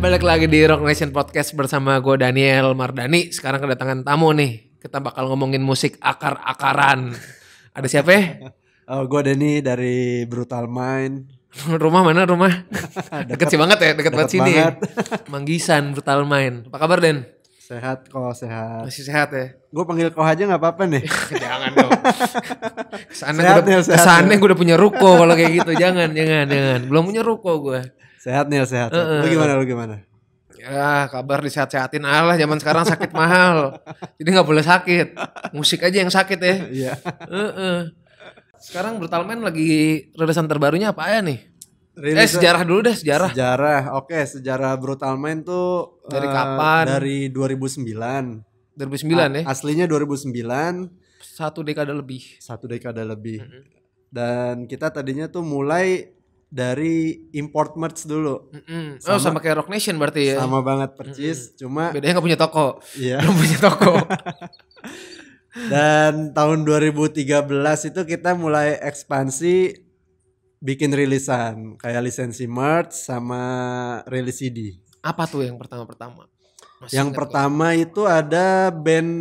balik lagi di Rock Nation Podcast bersama gue Daniel Mardani. Sekarang kedatangan tamu nih. Kita bakal ngomongin musik akar-akaran. Ada siapa ya? Oh, gue Denny dari Brutal Mind. rumah mana rumah? deket, deket sih banget ya, deket, deket ya. banget sini. Banget. Ya. Manggisan Brutal Mind. Apa kabar Den? Sehat kok, sehat. Masih sehat ya? Gue panggil kau aja gak apa-apa nih. jangan dong. Kesannya, gue, udah, gue udah punya ruko kalau kayak gitu. Jangan, jangan, jangan. Belum punya ruko gue. Sehat nih, sehat. Uh, Bagaimana? Lu gimana lu gimana? Ya kabar disehat-sehatin Allah zaman sekarang sakit mahal. Jadi nggak boleh sakit. Musik aja yang sakit ya. Iya. uh, uh. Sekarang Brutal Man lagi rilisan terbarunya apa ya nih? Eh, rilisan, eh sejarah dulu deh sejarah. Sejarah. Oke, sejarah Brutal Man tuh dari uh, kapan? Dari 2009. 2009 ya? A ya. Aslinya 2009. Satu dekade lebih. Satu dekade lebih. Mm -hmm. Dan kita tadinya tuh mulai dari import merch dulu. Mm -mm. Sama, oh sama kayak Rock Nation berarti ya? Sama banget percis, mm -mm. cuma bedanya gak punya toko. Iya. Gak punya toko. Dan tahun 2013 itu kita mulai ekspansi bikin rilisan kayak lisensi merch sama rilis CD. Apa tuh yang pertama-pertama? Yang pertama gue. itu ada band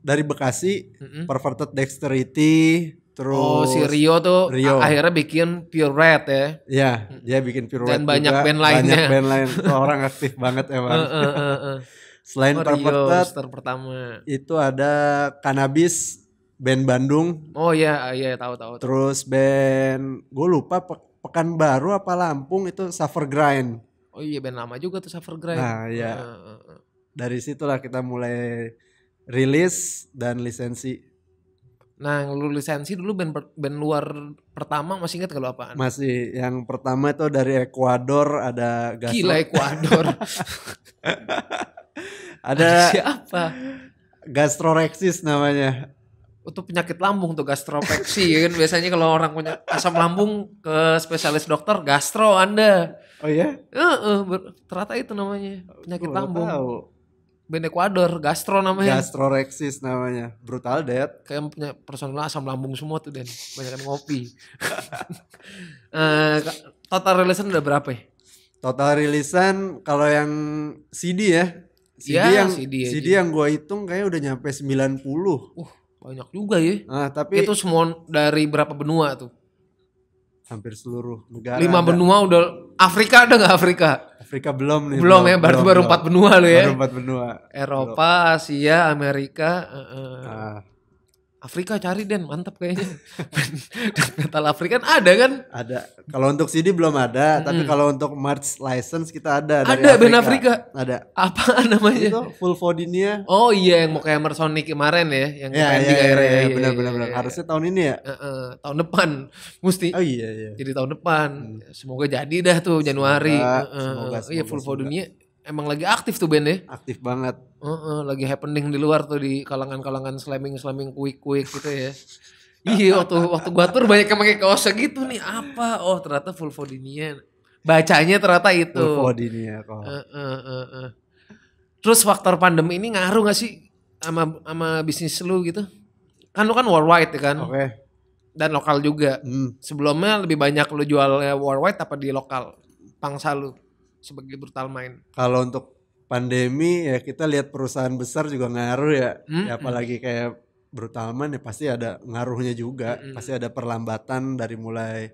dari Bekasi, mm -hmm. Perverted Dexterity, Terus Oh, si Rio tuh Rio. akhirnya bikin Pure Red ya. Iya, dia bikin Pure Dan Red. Dan banyak juga. band lainnya. Banyak band lain. Orang aktif banget emang. Uh, uh, uh, uh. Selain oh, Perpetet, pertama. Itu ada Cannabis band Bandung. Oh iya, iya tahu tahu. Terus band gue lupa pe Baru apa Lampung itu Suffer Grind. Oh iya band lama juga tuh Suffer Grind. Nah, iya. Uh, uh, uh. Dari situlah kita mulai rilis dan lisensi Nah, lu lisensi dulu band, per, band luar pertama masih inget kalau apaan? Masih, yang pertama itu dari Ekuador ada Gasol. Gila Ekuador. ada siapa? Gastrorexis namanya. Itu penyakit lambung tuh gastropeksi ya kan biasanya kalau orang punya asam lambung ke spesialis dokter gastro Anda. Oh iya? Heeh, uh -uh, ternyata itu namanya penyakit Gua lambung. Tahu band Ecuador, Gastro namanya. Gastrorexis namanya. Brutal Death. Kayak punya personal asam lambung semua tuh Den. Banyak yang ngopi. uh, total rilisan udah berapa ya? Total rilisan kalau yang CD ya. CD ya, yang CD, ya, CD yang gue hitung kayaknya udah nyampe 90. Uh, banyak juga ya. Nah, tapi itu semua dari berapa benua tuh? Hampir seluruh negara. Lima benua udah Afrika ada nggak Afrika? Afrika belum nih. Belum, belum ya, Baru baru empat benua lo ya. Baru empat benua. Eropa, Asia, Amerika. Uh, uh. Uh. Afrika cari Den, mantap kayaknya. Dan metal Afrika kan ada kan? Ada. Kalau untuk CD belum ada, mm. tapi kalau untuk March License kita ada Ada Afrika. band Afrika. Ada. Apa namanya? Itu Full Fodinia. Oh iya yang mau kayak Mersonic kemarin ya, yang ya, ya, ya, ya, ya, benar benar benar. Iya, iya. Harusnya tahun ini ya? Uh, uh, tahun depan mesti. Oh iya iya. Jadi tahun depan. Hmm. Semoga jadi dah tuh Januari. Semoga, uh, uh, semoga, iya Full Fodinia emang lagi aktif tuh band ya? Aktif banget. Uh -uh, lagi happening di luar tuh di kalangan-kalangan slamming-slamming quick quick gitu ya. Iya. iya waktu waktu gua tur banyak yang pakai kaos gitu nih apa? Oh ternyata full Fodinia. Bacanya ternyata itu. Full Fodinia kok. Uh, uh, uh, uh. Terus faktor pandemi ini ngaruh gak sih sama sama bisnis lu gitu? Kan lu kan worldwide ya kan? Oke. Okay. Dan lokal juga. Hmm. Sebelumnya lebih banyak lu jualnya worldwide apa di lokal? Pangsa lu? sebagai brutal main. Kalau untuk pandemi ya kita lihat perusahaan besar juga ngaruh ya, hmm, ya apalagi hmm. kayak brutal main ya pasti ada ngaruhnya juga, hmm, hmm. pasti ada perlambatan dari mulai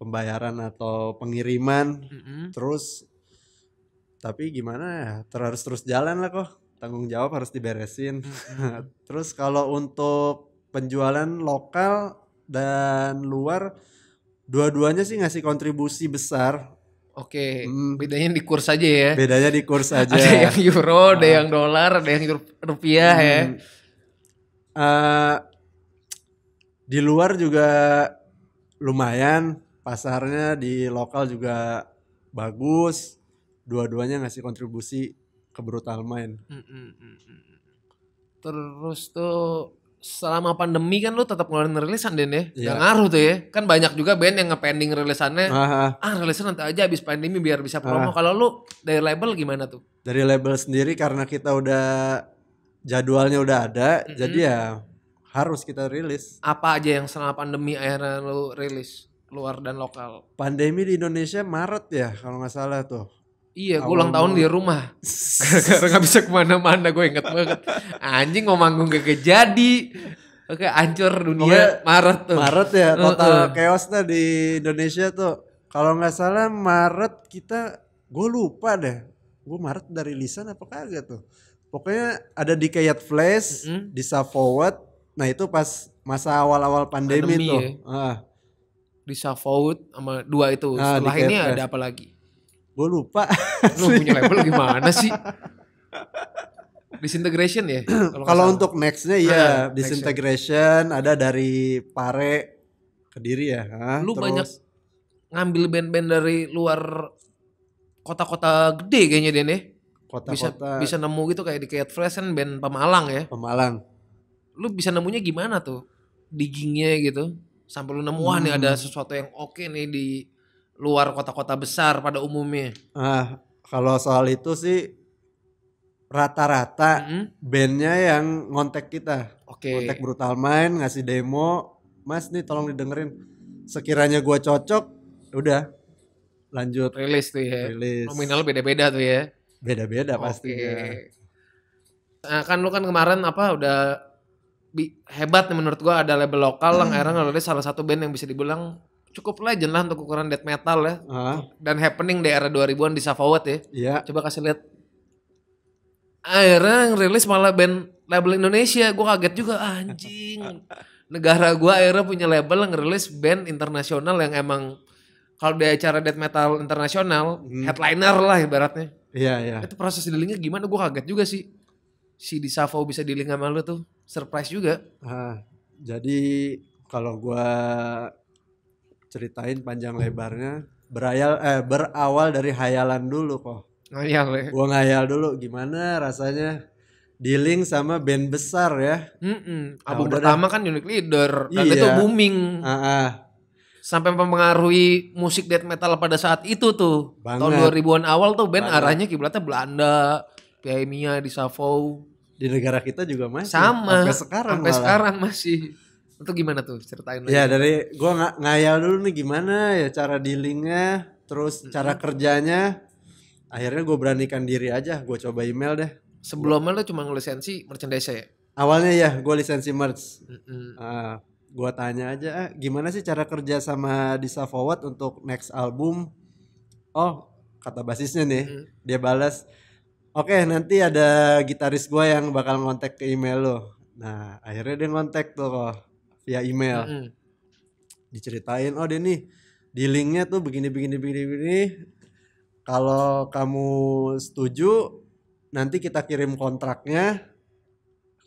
pembayaran atau pengiriman, hmm. hmm. terus tapi gimana ya terus terus jalan lah kok tanggung jawab harus diberesin. Hmm. terus kalau untuk penjualan lokal dan luar dua-duanya sih ngasih kontribusi besar Oke, hmm. bedanya di kurs aja ya. Bedanya di kurs aja. ada yang euro, ah. ada yang dolar, ada yang rupiah ya. hmm. ya. Uh, di luar juga lumayan, pasarnya di lokal juga bagus. Dua-duanya ngasih kontribusi ke brutal main. Hmm, hmm, hmm. Terus tuh selama pandemi kan lu tetap ngeluarin rilisan deh, ya. Yeah. ngaruh tuh ya. Kan banyak juga band yang ngepending rilisannya. -huh. Ah, ah. ah rilisan nanti aja abis pandemi biar bisa ah. promo. Kalau lu dari label gimana tuh? Dari label sendiri karena kita udah jadwalnya udah ada. Mm -hmm. Jadi ya harus kita rilis. Apa aja yang selama pandemi akhirnya lu rilis? Luar dan lokal. Pandemi di Indonesia Maret ya kalau nggak salah tuh. Iya, gue ya ulang tahun di rumah. Karena gak bisa kemana-mana, gue inget banget. Anjing mau manggung gak jadi. Oke, hancur dunia. Oke, Maret tuh. Maret ya, total uh, uh. chaosnya di Indonesia tuh. Kalau gak salah Maret kita, gue lupa deh. Gue Maret dari lisan apa kagak tuh. Pokoknya ada di kayak Flash, mm -hmm. di forward. Nah itu pas masa awal-awal pandemi, pandemi tuh. Ya. Ah. Di forward sama dua itu. Nah, Setelah ini ada apa lagi? Gue lupa. Lu punya label gimana sih? Disintegration ya? Kalau untuk nextnya ya disintegration ada dari Pare Kediri ya. Hah, Lu terus. banyak ngambil band-band dari luar kota-kota gede kayaknya Den nih ya. Kota-kota. Bisa, bisa nemu gitu kayak di kayak Fresh kan band Pemalang ya. Pemalang. Lu bisa nemunya gimana tuh? Diggingnya gitu. Sampai lu nemu hmm. nih ada sesuatu yang oke okay nih di luar kota-kota besar pada umumnya? Ah, kalau soal itu sih rata-rata mm -hmm. bandnya yang ngontek kita. Okay. Ngontek Brutal main, ngasih demo. Mas nih tolong didengerin. Sekiranya gue cocok, udah lanjut. Rilis tuh ya. Rilis. Nominal beda-beda tuh ya. Beda-beda pasti. Nah, kan lu kan kemarin apa udah hebat nih menurut gua ada label lokal hmm. yang akhirnya ngeluarin salah satu band yang bisa dibilang cukup legend lah untuk ukuran death metal ya. Uh. Dan happening di era 2000-an di Safawat ya. Iya. Yeah. Coba kasih lihat. Akhirnya yang rilis malah band label Indonesia. Gue kaget juga anjing. Negara gue akhirnya punya label yang rilis band internasional yang emang kalau di acara death metal internasional hmm. headliner lah ibaratnya. Iya yeah, iya. Yeah. Itu proses dealingnya gimana? Gue kaget juga sih. Si di Safo bisa dealing sama lu tuh surprise juga. Uh, jadi kalau gue ceritain panjang lebarnya berayal eh berawal dari hayalan dulu kok oh iya gua ngayal dulu gimana rasanya dealing sama band besar ya mm -mm. Abu nah, pertama kan unit Leader dan iya. itu booming uh -uh. sampai mempengaruhi musik death metal pada saat itu tuh Banget. tahun 2000-an awal tuh band Banget. arahnya kiblatnya Belanda Piemia, di Savo di negara kita juga masih sama sampai sekarang sampai sekarang masih itu gimana tuh ceritain lagi. Ya dari gue ng ngayal dulu nih gimana ya cara dealingnya, terus cara kerjanya. Akhirnya gue beranikan diri aja, gue coba email deh. Sebelumnya lo cuma lisensi merchandise ya? Awalnya ya, gue lisensi merch. Mm -hmm. uh, ah, gue tanya aja, ah, gimana sih cara kerja sama Disa Forward untuk next album? Oh, kata basisnya nih, mm. dia balas, oke okay, nanti ada gitaris gue yang bakal ngontek ke email lo. Nah, akhirnya dia ngontek tuh via email mm -hmm. diceritain oh nih di linknya tuh begini begini begini begini kalau kamu setuju nanti kita kirim kontraknya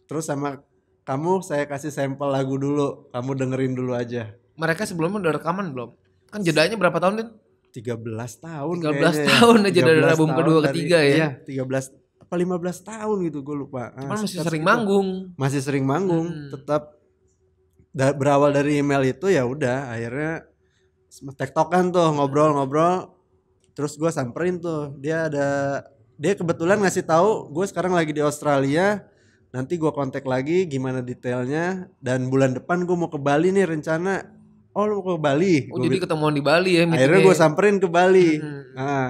terus sama kamu saya kasih sampel lagu dulu kamu dengerin dulu aja mereka sebelumnya udah rekaman belum kan jedanya berapa tahun Tiga belas tahun Tiga belas ya. tahun aja jeda dari album kedua ketiga ya. Iya, 13 apa belas tahun gitu gue lupa. Ah, Cuman ah, masih sering manggung. Masih sering manggung, hmm. tetap da berawal dari email itu ya udah akhirnya tektokan tuh ngobrol-ngobrol terus gue samperin tuh dia ada dia kebetulan ngasih tahu gue sekarang lagi di Australia nanti gue kontak lagi gimana detailnya dan bulan depan gue mau ke Bali nih rencana oh lu mau ke Bali oh gua jadi bit... ketemuan di Bali ya akhirnya gue ya? samperin ke Bali hmm. nah,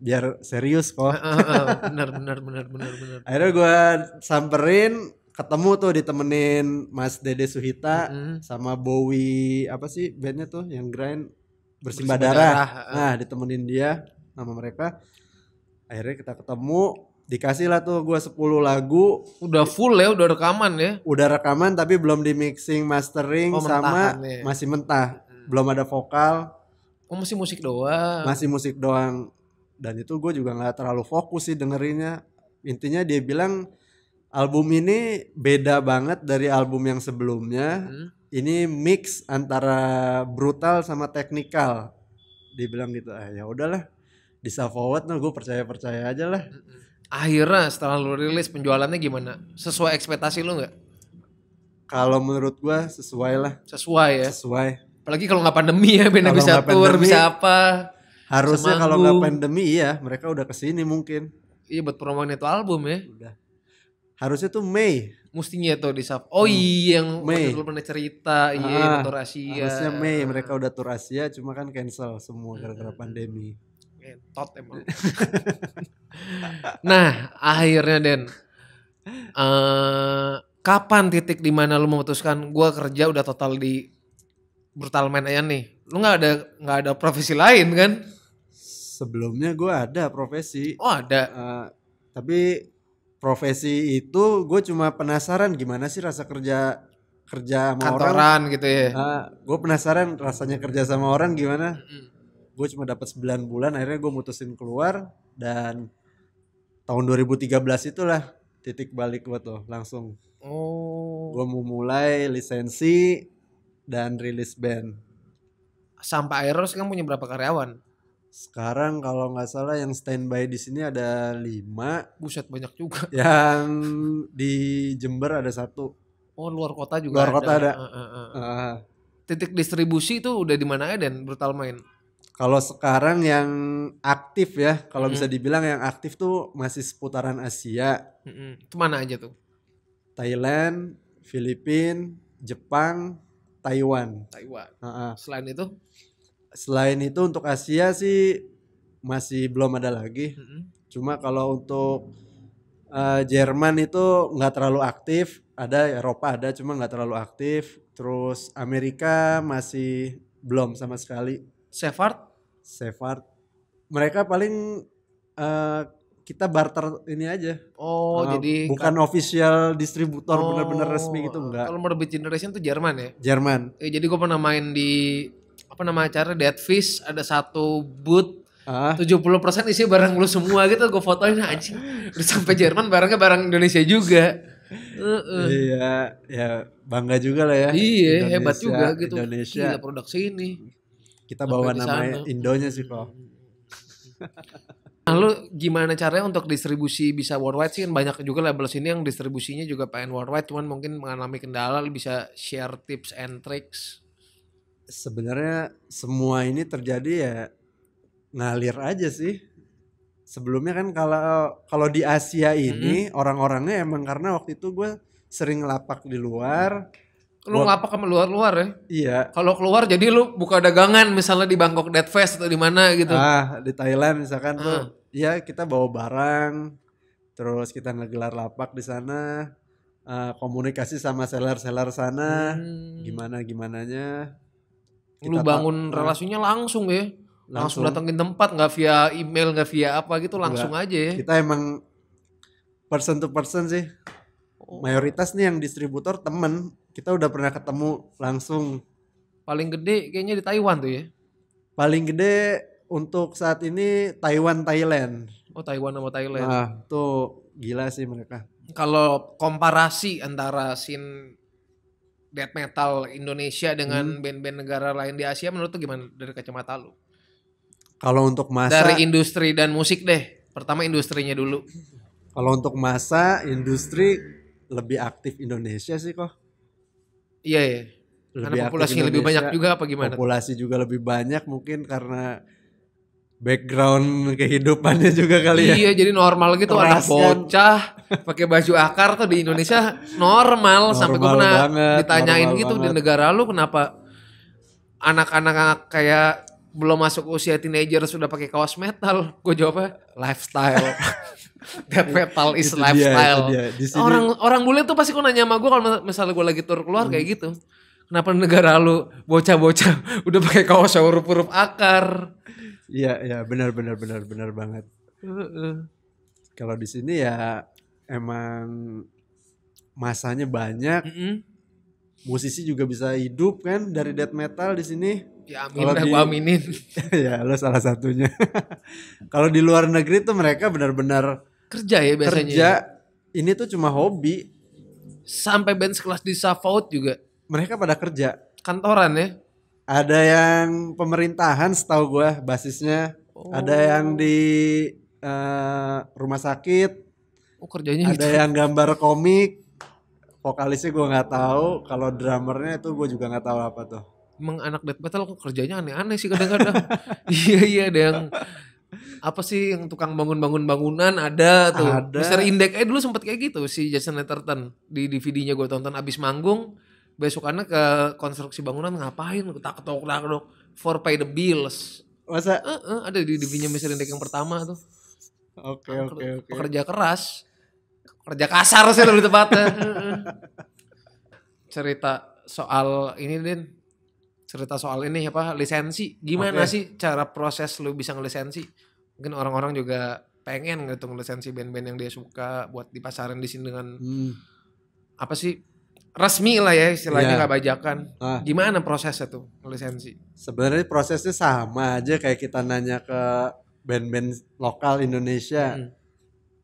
biar serius kok bener bener bener bener bener akhirnya gue samperin ketemu tuh ditemenin Mas Dede Suhita mm-hmm. sama Bowie apa sih bandnya tuh yang grind bersimbah darah. Nah ditemenin dia sama mereka. Akhirnya kita ketemu dikasih lah tuh gue 10 lagu udah full ya udah rekaman ya udah rekaman tapi belum di mixing mastering oh, sama kan ya. masih mentah hmm. belum ada vokal oh masih musik doang masih musik doang dan itu gue juga nggak terlalu fokus sih dengerinnya intinya dia bilang album ini beda banget dari album yang sebelumnya. Hmm. Ini mix antara brutal sama teknikal. Dibilang gitu, ah ya udahlah, bisa forward nah gue percaya percaya aja lah. Akhirnya setelah lu rilis penjualannya gimana? Sesuai ekspektasi lu nggak? Kalau menurut gue sesuai lah. Sesuai ya. Sesuai. Apalagi kalau nggak pandemi ya, benar bisa tour, pandemi, bisa apa. Harusnya kalau nggak pandemi ya, mereka udah kesini mungkin. Iya buat promoin itu album ya. Udah harusnya tuh Mei mestinya tuh di Saf. Oh hmm. iya yang Mei. belum pernah cerita iya ah, tour Asia. Harusnya Mei mereka udah tour Asia cuma kan cancel semua gara-gara hmm. pandemi. Tot emang. nah, akhirnya Den uh, kapan titik di mana lu memutuskan gue kerja udah total di brutal man aja nih. Lu nggak ada nggak ada profesi lain kan? Sebelumnya gue ada profesi. Oh, ada. Uh, tapi profesi itu gue cuma penasaran gimana sih rasa kerja kerja sama kantoran orang. gitu ya. nah, gue penasaran rasanya kerja sama orang gimana. Gue cuma dapat 9 bulan akhirnya gue mutusin keluar dan tahun 2013 itulah titik balik gue tuh langsung. Oh. Gue mau mulai lisensi dan rilis band. Sampai Eros kan punya berapa karyawan? Sekarang kalau nggak salah yang standby di sini ada lima. Buset banyak juga. Yang di Jember ada satu. Oh luar kota juga. Luar ada. kota ya? ada. Uh, uh, uh. Uh. Titik distribusi itu udah di mana ya Dan brutal main? Kalau sekarang yang aktif ya, kalau mm -hmm. bisa dibilang yang aktif tuh masih seputaran Asia. Mm -hmm. Itu mana aja tuh? Thailand, Filipina, Jepang, Taiwan. Taiwan. Uh -uh. Selain itu? selain itu untuk Asia sih masih belum ada lagi. Mm -hmm. Cuma kalau untuk uh, Jerman itu nggak terlalu aktif, ada Eropa ada cuma nggak terlalu aktif. Terus Amerika masih belum sama sekali. Sefard? Sefard. Mereka paling uh, kita barter ini aja. Oh, uh, jadi bukan kan, official distributor oh, benar-benar resmi gitu enggak. Kalau mau lebih Generation tuh Jerman ya? Jerman. Eh, jadi gue pernah main di apa nama acara Dead Fish ada satu booth tujuh puluh persen isi barang lu semua gitu gue fotoin aja. Ah, udah sampai Jerman barangnya barang Indonesia juga uh, uh. iya ya bangga juga lah ya iya hebat juga gitu Indonesia Gila produksi ini kita bawa nama Indonya sih kok Lalu nah, gimana caranya untuk distribusi bisa worldwide sih? Kan banyak juga label sini yang distribusinya juga pengen worldwide, cuman mungkin mengalami kendala. bisa share tips and tricks sebenarnya semua ini terjadi ya ngalir aja sih. Sebelumnya kan kalau kalau di Asia ini mm-hmm. orang-orangnya emang karena waktu itu gue sering ngelapak di luar. Lu ngelapak sama luar-luar ya? Iya. Kalau keluar jadi lu buka dagangan misalnya di Bangkok Dead Fest atau di mana gitu. Ah, di Thailand misalkan ah. tuh. Iya, kita bawa barang terus kita ngegelar lapak di sana. Uh, komunikasi sama seller-seller sana hmm. gimana gimananya kita lu bangun tak, ya. relasinya langsung ya. Langsung, langsung datengin tempat nggak via email nggak via apa gitu langsung Enggak. aja ya. Kita emang person to person sih. Mayoritas nih yang distributor temen kita udah pernah ketemu langsung. Paling gede kayaknya di Taiwan tuh ya. Paling gede untuk saat ini Taiwan Thailand. Oh Taiwan sama Thailand. Nah, tuh gila sih mereka. Kalau komparasi antara sin death metal Indonesia dengan band hmm. band-band negara lain di Asia menurut lu gimana dari kacamata lu? Kalau untuk masa dari industri dan musik deh. Pertama industrinya dulu. Kalau untuk masa industri lebih aktif Indonesia sih kok. Iya ya. Lebih karena populasinya lebih banyak juga apa gimana? Populasi juga lebih banyak mungkin karena background kehidupannya juga kali ya. Iya, jadi normal gitu Teras anak bocah pakai baju akar tuh di Indonesia normal, normal sampai gue pernah banget, ditanyain gitu banget. di negara lu kenapa anak-anak kayak belum masuk usia teenager sudah pakai kaos metal. Gue jawabnya lifestyle. That metal is itu lifestyle. Dia, dia. sini... Orang orang bule tuh pasti kok nanya sama gue kalau misalnya gue lagi tur keluar hmm. kayak gitu. Kenapa negara lu bocah-bocah udah pakai kaos huruf-huruf akar? Iya, iya, benar benar benar benar banget. uh Kalau di sini ya emang masanya banyak. Mm -hmm. Musisi juga bisa hidup kan dari death metal di sini. Ya amin Kalo di... aminin. ya, lo salah satunya. Kalau di luar negeri tuh mereka benar-benar kerja ya biasanya. Ya? Kerja ini tuh cuma hobi. Sampai band sekelas di Savout juga mereka pada kerja kantoran ya ada yang pemerintahan setahu gue basisnya. Oh. Ada yang di uh, rumah sakit. Oh kerjanya gitu. Ada gitu. yang gambar komik. Vokalisnya gue nggak tahu. Kalau drummernya itu gue juga nggak tahu apa tuh. Emang anak death metal kok kerjanya aneh-aneh sih kadang-kadang. iya iya ada yang apa sih yang tukang bangun-bangun bangunan ada tuh. Ada. Mister eh, dulu sempet kayak gitu si Jason Netterton di DVD-nya gue tonton abis manggung besok anak ke konstruksi bangunan ngapain tak ketok tak dong. for pay the bills masa uh, uh, ada di divinya misalnya dek yang pertama tuh oke oke oke Kerja pekerja keras kerja kasar sih lebih tepatnya cerita soal ini din cerita soal ini apa lisensi gimana okay. sih cara proses lu bisa ngelisensi mungkin orang-orang juga pengen gitu ngelisensi band-band yang dia suka buat dipasarin di sini dengan hmm. apa sih resmi lah ya istilahnya iya. nggak gak bajakan. Ah. Gimana prosesnya tuh lisensi? Sebenarnya prosesnya sama aja kayak kita nanya ke band-band lokal Indonesia. Hmm.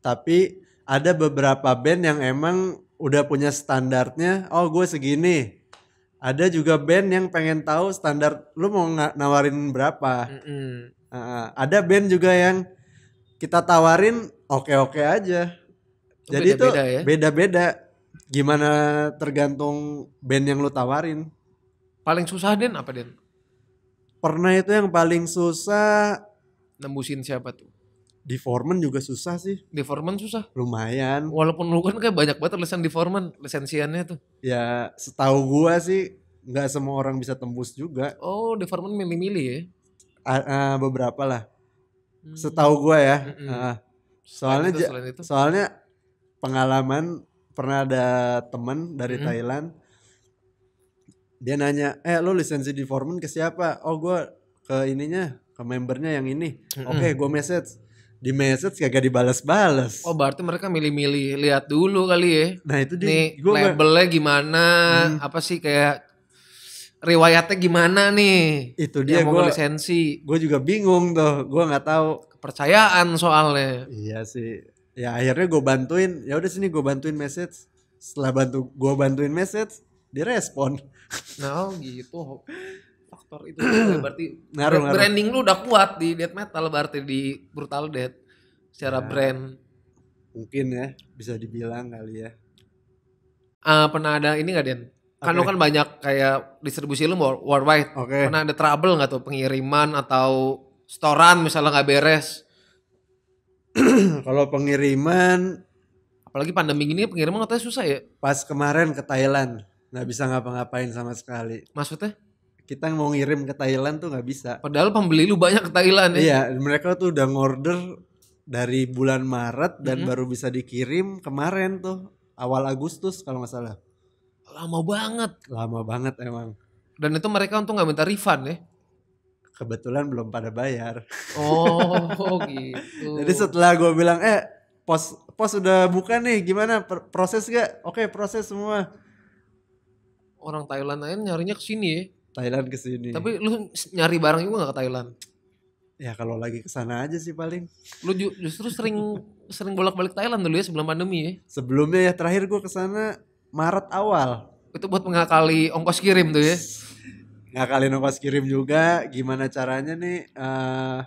Tapi ada beberapa band yang emang udah punya standarnya. Oh gue segini. Ada juga band yang pengen tahu standar lu mau nawarin berapa. Mm Uh, ada band juga yang kita tawarin oke-oke aja. Itu Jadi beda -beda itu beda-beda. Ya? Beda-beda Gimana tergantung band yang lu tawarin? Paling susah Den apa Den? Pernah itu yang paling susah nembusin siapa tuh? Di Foreman juga susah sih. Di Foreman susah? Lumayan. Walaupun lu kan kayak banyak banget lesen di Foreman, lesensiannya tuh. Ya, setahu gua sih nggak semua orang bisa tembus juga. Oh, di Foreman milih-milih ya? A uh, beberapa lah. Hmm. Setahu gua ya. Hmm. Uh, soalnya selain itu. soalnya pengalaman pernah ada temen dari hmm. Thailand dia nanya eh lo lisensi di Foreman ke siapa oh gue ke ininya ke membernya yang ini oke okay, gue message di message kagak dibalas-balas. Oh berarti mereka milih-milih lihat dulu kali ya. Nah itu dia. Nih gua labelnya gak... gimana? Hmm. Apa sih kayak riwayatnya gimana nih? Itu dia gue lisensi. Gue juga bingung tuh. Gue nggak tahu. Kepercayaan soalnya. Iya sih ya akhirnya gue bantuin ya udah sini gue bantuin message setelah bantu gue bantuin message direspon nah oh, gitu faktor itu berarti ngaruh, ngaruh. branding lu udah kuat di death metal berarti di brutal death secara nah, brand mungkin ya bisa dibilang kali ya uh, pernah ada ini gak Den kan lu kan banyak kayak distribusi lu worldwide okay. pernah ada trouble nggak tuh pengiriman atau storan misalnya nggak beres kalau pengiriman apalagi pandemi ini pengiriman katanya susah ya pas kemarin ke Thailand nggak bisa ngapa-ngapain sama sekali maksudnya kita mau ngirim ke Thailand tuh nggak bisa padahal pembeli lu banyak ke Thailand ya iya mereka tuh udah ngorder dari bulan Maret dan mm -hmm. baru bisa dikirim kemarin tuh awal Agustus kalau nggak salah lama banget lama banget emang dan itu mereka untung nggak minta refund ya kebetulan belum pada bayar. Oh, gitu. Jadi setelah gue bilang, eh pos pos udah buka nih, gimana proses gak? Oke proses semua. Orang Thailand aja nyarinya ke sini ya. Thailand ke sini. Tapi lu nyari barang juga gak ke Thailand? Ya kalau lagi ke sana aja sih paling. Lu justru sering sering bolak-balik Thailand dulu ya sebelum pandemi ya. Sebelumnya ya terakhir gue ke sana Maret awal. Itu buat mengakali ongkos kirim tuh ya. Nah, kalian pas kirim juga gimana caranya nih uh,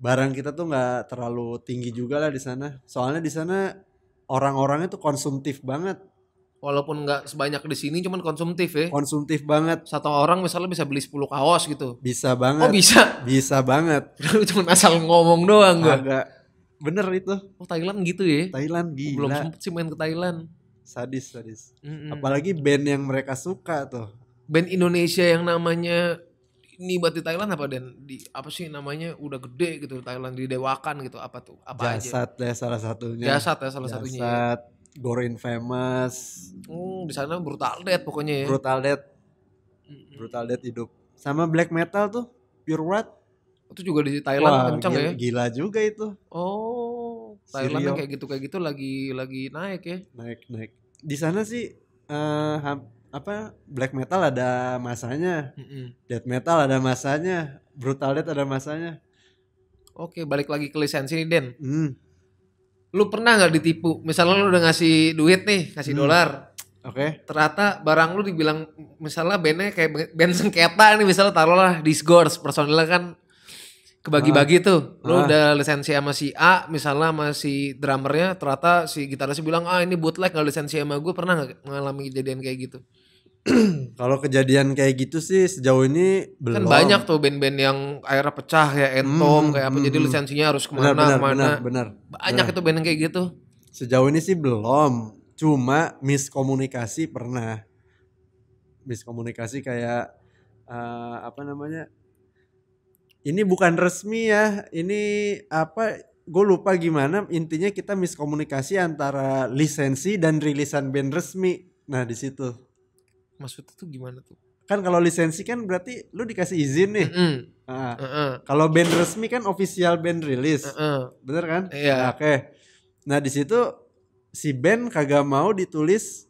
barang kita tuh nggak terlalu tinggi juga lah di sana soalnya di sana orang-orangnya tuh konsumtif banget walaupun nggak sebanyak di sini cuman konsumtif ya konsumtif banget satu orang misalnya bisa beli 10 kaos gitu bisa banget oh bisa bisa banget cuma asal ngomong doang gak agak bener itu oh Thailand gitu ya Thailand gila belum sempet sih main ke Thailand sadis sadis mm -mm. apalagi band yang mereka suka tuh band Indonesia yang namanya ini buat di Thailand apa dan di apa sih namanya udah gede gitu Thailand didewakan gitu apa tuh apa jasad aja? ya salah satunya jasad ya salah ya. jasad, satunya jasad ya. Gorin Famous hmm, di sana brutal death pokoknya ya brutal death brutal death hidup sama black metal tuh pure Red. itu juga di Thailand Wah, kencang gila, ya gila juga itu oh Thailand kayak gitu kayak gitu lagi lagi naik ya naik naik di sana sih uh, apa black metal ada masanya, mm hmm death metal ada masanya, brutal death ada masanya. Oke, balik lagi ke lisensi nih Den. Mm. Lu pernah nggak ditipu? Misalnya lu udah ngasih duit nih, ngasih mm. dolar. Oke. Okay. Ternyata barang lu dibilang misalnya bandnya kayak band sengketa nih misalnya taruhlah Discord personilnya kan kebagi-bagi ah. tuh. Lu ah. udah lisensi sama si A, misalnya sama si drummernya, ternyata si gitarisnya bilang, ah ini bootleg gak lisensi sama gue, pernah gak mengalami kejadian kayak gitu? kalau kejadian kayak gitu sih sejauh ini kan belum. Kan banyak tuh band-band yang akhirnya pecah ya Entom hmm, kayak apa hmm, jadi hmm. lisensinya harus kemana benar, benar, kemana. Benar, benar, banyak benar. itu band yang kayak gitu. Sejauh ini sih belum. Cuma miskomunikasi pernah. Miskomunikasi kayak uh, apa namanya? Ini bukan resmi ya. Ini apa gue lupa gimana intinya kita miskomunikasi antara lisensi dan rilisan band resmi. Nah, di situ maksudnya tuh gimana tuh kan kalau lisensi kan berarti lu dikasih izin nih. Mm -hmm. nah, mm -hmm. Kalau band resmi kan official band rilis, mm -hmm. bener kan? Iya. Yeah. Oke. Okay. Nah di situ si band kagak mau ditulis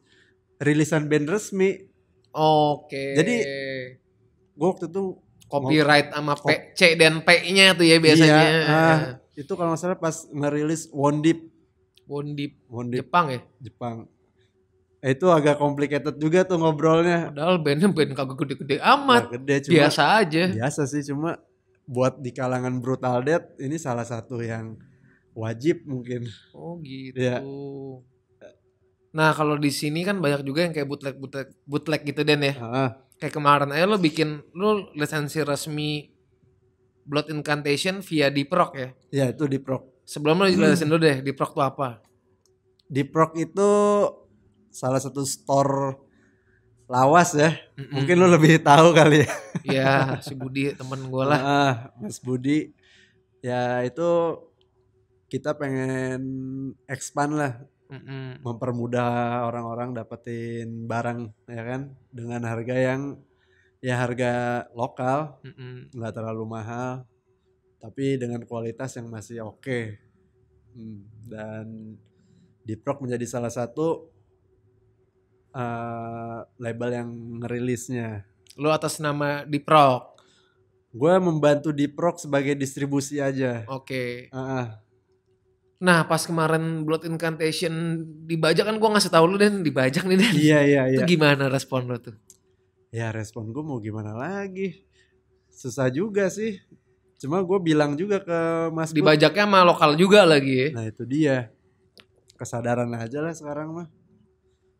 rilisan band resmi. Oke. Okay. Jadi gua waktu itu copyright sama P, C dan P-nya tuh ya biasanya. Iya, nah, itu kalau misalnya pas ngerilis One Deep. One Deep. One Deep. Jepang ya? Jepang itu agak complicated juga tuh ngobrolnya. Padahal bandnya band kagak gede-gede amat. Gak gede, cuma, biasa aja. Biasa sih cuma buat di kalangan brutal death ini salah satu yang wajib mungkin. Oh gitu. Ya. Nah kalau di sini kan banyak juga yang kayak bootleg bootleg bootleg gitu den ya. Ah. Kayak kemarin aja lo bikin lo lisensi resmi Blood Incantation via Diprok ya. Ya itu Diprok. Sebelum lo jelasin hmm. dulu deh Diprok tuh apa? Diprok itu salah satu store lawas ya. Mm-mm. Mungkin lu lebih tahu kali ya. Iya, si Budi temen gue lah. Nah, Mas Budi. Ya itu kita pengen expand lah. Mm-mm. Mempermudah orang-orang dapetin barang ya kan dengan harga yang ya harga lokal, mm nggak terlalu mahal, tapi dengan kualitas yang masih oke. Okay. Hmm, dan Diprok menjadi salah satu Eh, label yang ngerilisnya. Lu atas nama Diprok. Gue membantu Diprok sebagai distribusi aja. Oke. Okay. Uh -uh. Nah pas kemarin Blood Incantation dibajak kan gue ngasih tau lu dan dibajak nih dan. Iya iya iya. Itu gimana respon lu tuh? Ya respon gue mau gimana lagi. Susah juga sih. Cuma gue bilang juga ke Mas Dibajaknya sama lokal juga lagi ya. Nah itu dia. Kesadaran aja lah sekarang mah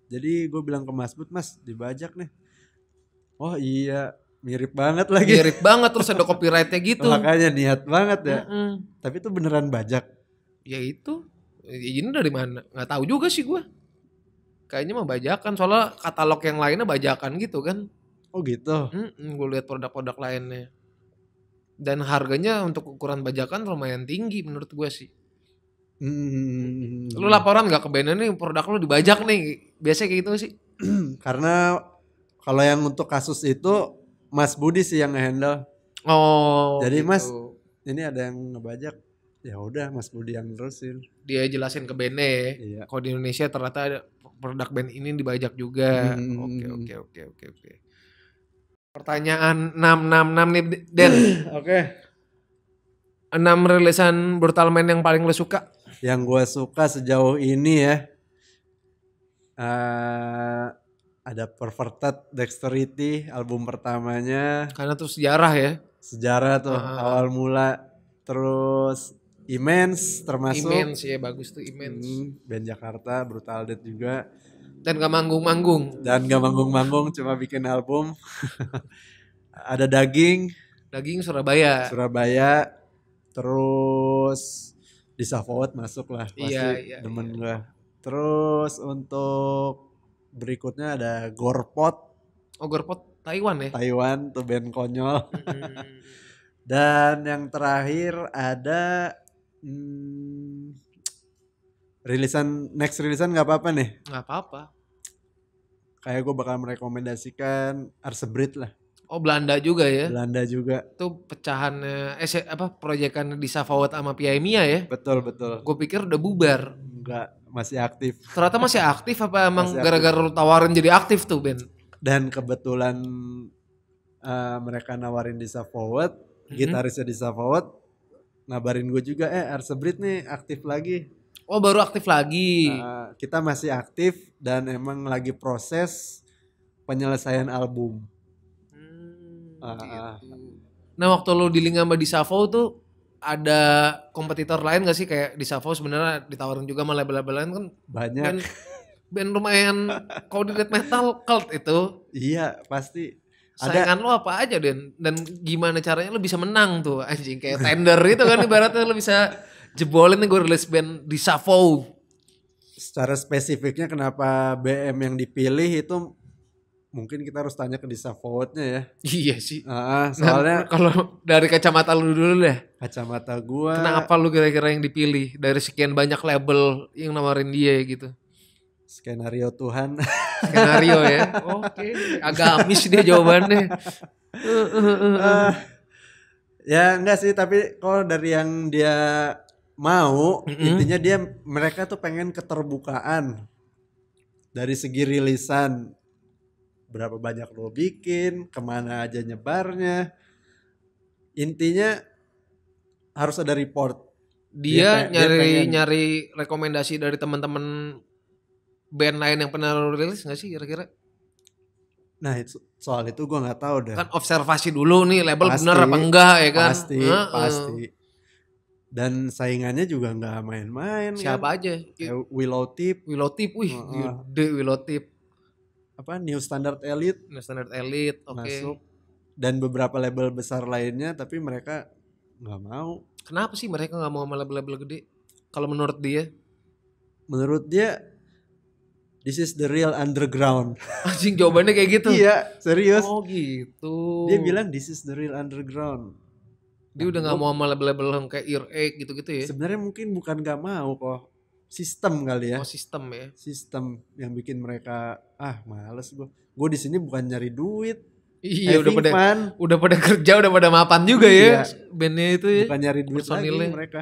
jadi gue bilang ke Mas Bud Mas dibajak nih oh iya mirip banget lagi mirip banget terus ada copyrightnya gitu makanya niat banget ya mm -mm. tapi itu beneran bajak ya itu ya ini dari mana nggak tahu juga sih gue kayaknya mau bajakan soalnya katalog yang lainnya bajakan gitu kan oh gitu mm -mm, gue lihat produk-produk lainnya dan harganya untuk ukuran bajakan lumayan tinggi menurut gue sih Hmm, hmm, hmm, hmm. Lu laporan gak ke BNN nih produk lu dibajak nih? Biasanya kayak gitu sih. Karena kalau yang untuk kasus itu Mas Budi sih yang handle Oh. Jadi gitu. Mas ini ada yang ngebajak. Ya udah Mas Budi yang terusin. Dia jelasin ke BNN ya. Iya. Kalau di Indonesia ternyata ada produk band ini dibajak juga. Oke oke oke oke oke. Pertanyaan 666 nih Den. oke. Okay. 6 rilisan brutal Man yang paling lo suka? yang gue suka sejauh ini ya uh, ada Perverted Dexterity album pertamanya karena tuh sejarah ya sejarah tuh uh awal mula terus Immense termasuk Immense ya bagus tuh Immense hmm, band Jakarta Brutal dead juga dan gak manggung-manggung dan gak manggung-manggung cuma bikin album ada daging daging Surabaya Surabaya terus di forward masuk lah iya, pasti iya, iya, demen iya. gue terus untuk berikutnya ada Gorpot oh Gorpot Taiwan ya Taiwan tuh band konyol hmm. hmm, hmm, hmm. dan yang terakhir ada hmm, rilisan next rilisan nggak apa-apa nih nggak apa-apa kayak gue bakal merekomendasikan Arsebrit lah Oh Belanda juga ya? Belanda juga. Itu pecahannya, eh apa proyekan di Safawat sama Piaimia ya? Betul betul. Gue pikir udah bubar. Enggak, masih aktif. Ternyata masih aktif apa emang gara-gara lu tawarin jadi aktif tuh Ben? Dan kebetulan uh, mereka nawarin di Safawat, hmm gitarisnya di Safawat ngabarin gue juga, eh Arsebrit nih aktif lagi. Oh baru aktif lagi. Uh, kita masih aktif dan emang lagi proses penyelesaian album. Ah, ah, ah. gitu. Nah waktu lo dealing sama di Savo tuh ada kompetitor lain gak sih kayak di Savo sebenarnya ditawarin juga sama label-label lain kan banyak band, band lumayan coded di metal cult itu iya pasti Saingan kan lo apa aja Den dan gimana caranya lo bisa menang tuh anjing kayak tender itu kan ibaratnya lo bisa jebolin gue rilis band di Savo secara spesifiknya kenapa BM yang dipilih itu mungkin kita harus tanya ke desa forwardnya ya. Iya sih. Uh, soalnya nah, kalau dari kacamata lu dulu deh. Kacamata gua. Kenapa lu kira-kira yang dipilih dari sekian banyak label yang nawarin dia gitu? Skenario Tuhan. Skenario ya. Oke. Okay. amis dia jawabannya. uh, ya enggak sih tapi kalau dari yang dia mau mm -hmm. intinya dia mereka tuh pengen keterbukaan dari segi rilisan berapa banyak lo bikin, kemana aja nyebarnya. Intinya harus ada report. Dia, dia nyari dia pengen... nyari rekomendasi dari teman-teman band lain yang pernah lo rilis nggak sih kira-kira? Nah itu, soal itu gue nggak tahu deh. Kan observasi dulu nih label pasti, bener apa enggak ya kan? Pasti, nah, pasti. Dan saingannya juga nggak main-main. Siapa kan? aja? Willow Tip. Willow Tip, wih, uh, gede Willow Tip apa New Standard Elite, New Standard Elite, oke. Okay. Masuk dan beberapa label besar lainnya tapi mereka nggak mau. Kenapa sih mereka nggak mau sama label-label gede? Kalau menurut dia? Menurut dia this is the real underground. Anjing jawabannya kayak gitu. iya, serius. Oh gitu. Dia bilang this is the real underground. Dia udah nggak nah, mau sama label-label kayak earache gitu-gitu ya. Sebenarnya mungkin bukan nggak mau kok sistem kali ya. Oh, sistem ya. Sistem yang bikin mereka ah males gua. Gua di sini bukan nyari duit. Iya, udah pada fun. udah pada kerja, udah pada mapan juga ya. iya. ya. Bandnya itu ya. Bukan nyari duit lagi mereka.